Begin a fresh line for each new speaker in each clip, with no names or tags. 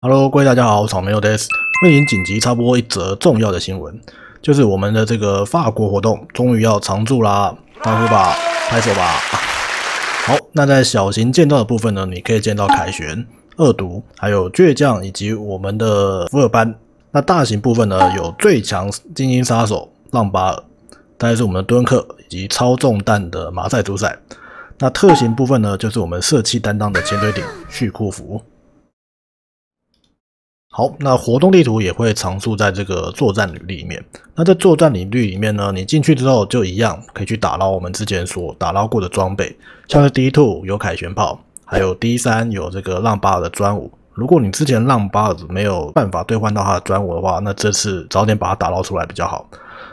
Hello，各位大家好，草莓有 d a s 为您紧急插播一则重要的新闻，就是我们的这个法国活动终于要常驻啦，欢呼吧，拍手吧。好，那在小型建造的部分呢，你可以见到凯旋、恶毒、还有倔强，以及我们的福尔班。那大型部分呢，有最强精英杀手浪巴尔，大概是我们的敦克，以及超重弹的马赛主宰。那特型部分呢，就是我们射器担当的潜水艇叙库服。好，那活动地图也会藏驻在这个作战领历里面。那在作战领历里面呢，你进去之后就一样可以去打捞我们之前所打捞过的装备，像是 D two 有凯旋炮，还有 D 三有这个浪巴尔的专武。如果你之前浪巴尔没有办法兑换到他的专武的话，那这次早点把它打捞出来比较好。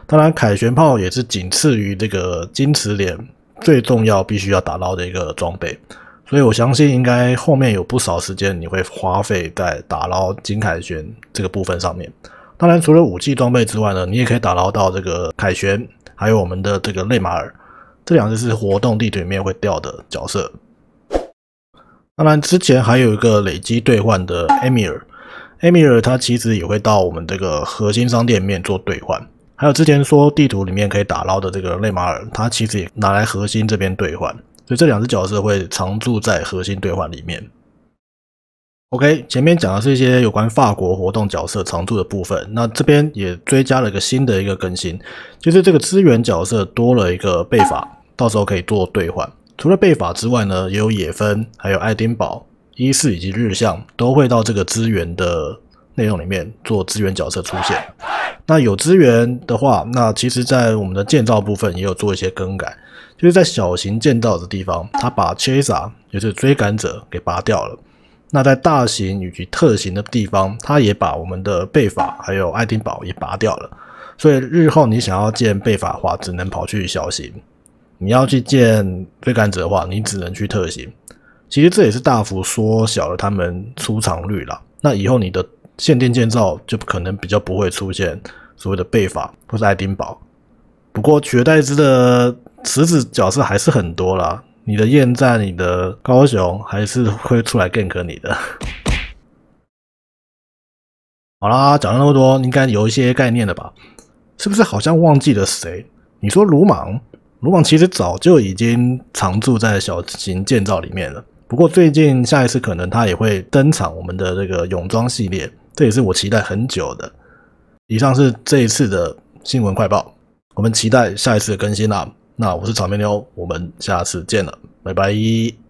当然，凯旋炮也是仅次于这个金池莲最重要必须要打捞的一个装备。所以我相信，应该后面有不少时间你会花费在打捞金凯旋这个部分上面。当然，除了武器装备之外呢，你也可以打捞到这个凯旋，还有我们的这个内马尔，这两只是活动地图里面会掉的角色。当然，之前还有一个累积兑换的艾米尔，艾米尔他其实也会到我们这个核心商店面做兑换。还有之前说地图里面可以打捞的这个内马尔，他其实也拿来核心这边兑换。所以这两只角色会常驻在核心兑换里面。OK，前面讲的是一些有关法国活动角色常驻的部分。那这边也追加了一个新的一个更新，就是这个资源角色多了一个背法，到时候可以做兑换。除了背法之外呢，也有野分、还有爱丁堡、伊世以及日向都会到这个资源的内容里面做资源角色出现。那有资源的话，那其实，在我们的建造部分也有做一些更改。就是在小型建造的地方，他把 Chaser，也就是追赶者给拔掉了。那在大型以及特型的地方，他也把我们的贝法还有爱丁堡也拔掉了。所以日后你想要建贝法的话，只能跑去小型；你要去建追赶者的话，你只能去特型。其实这也是大幅缩小了他们出场率了。那以后你的限定建造就可能比较不会出现所谓的贝法或是爱丁堡。不过取代之的。池子角色还是很多啦。你的燕战、你的高雄还是会出来 gank 你的。好啦，讲了那么多，应该有一些概念了吧？是不是好像忘记了谁？你说鲁莽，鲁莽其实早就已经常驻在小型建造里面了。不过最近下一次可能他也会登场，我们的这个泳装系列，这也是我期待很久的。以上是这一次的新闻快报，我们期待下一次的更新啦。那我是草莓妞，我们下次见了，拜拜。